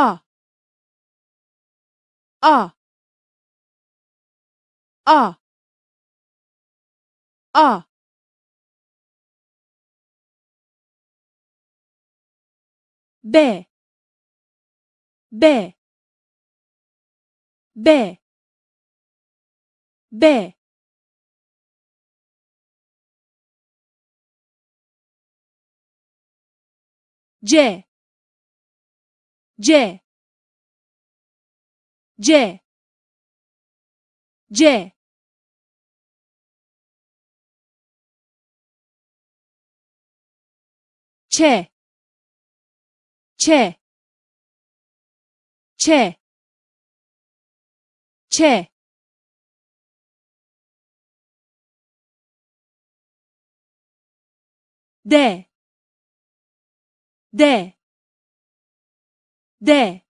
啊啊啊啊！贝贝贝贝！J J J J C'è C'è C'è C'è De De de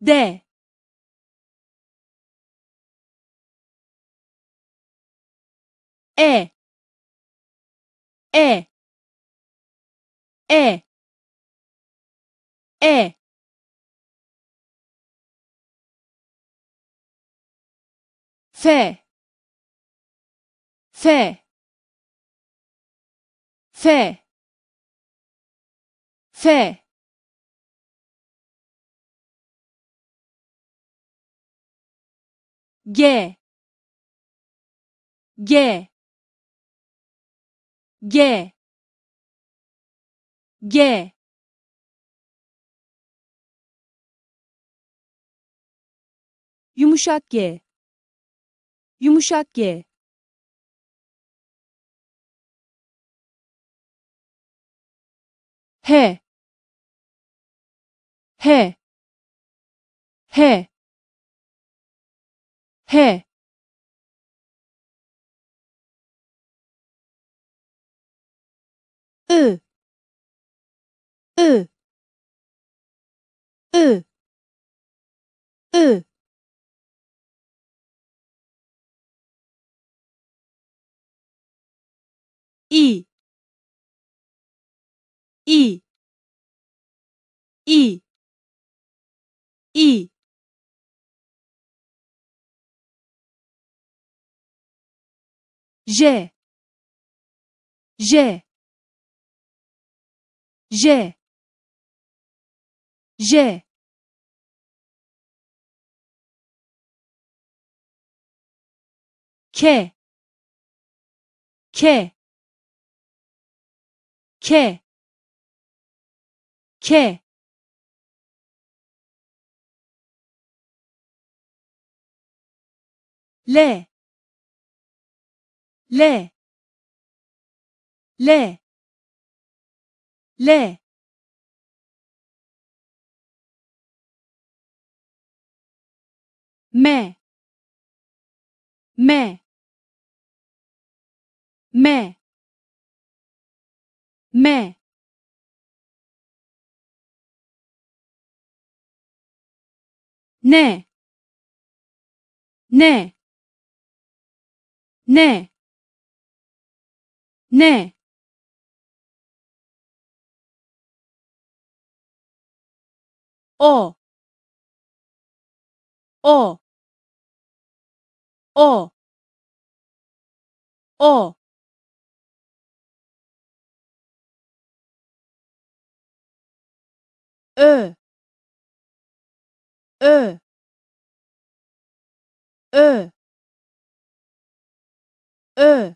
de e e e e fe fe fe fe G G G G yumuşak G yumuşak G H H H है 으, 으 J'ai. J'ai. J'ai. J'ai. que que que que les le le le me me me me ne ne ne 네. 어, 어, 어, 어. 으, 으, 으, 으.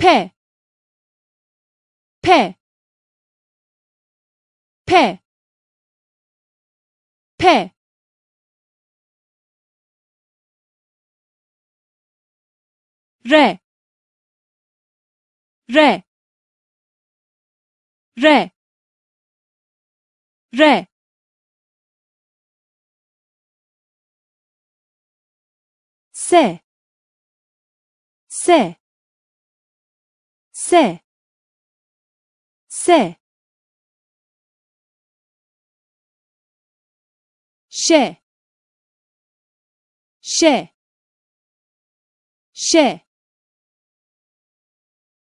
패, 패, 패, 패. 레, 레, 레, 레. 세, 세, se se she she she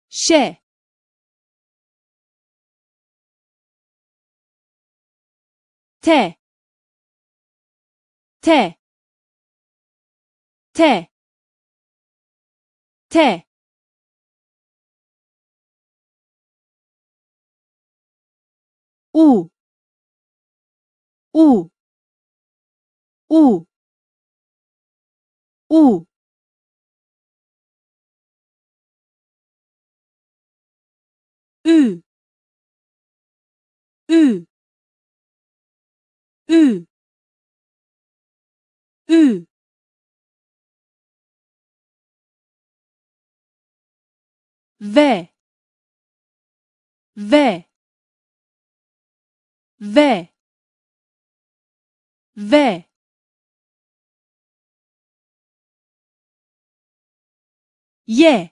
she te te te te 兀兀兀兀，玉玉玉玉，喂喂。Ve. Ve. Ye.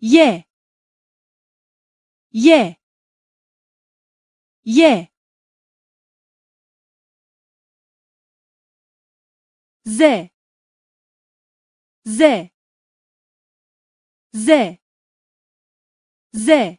Ye. Ye. Ye. Z. Z. Z. Z.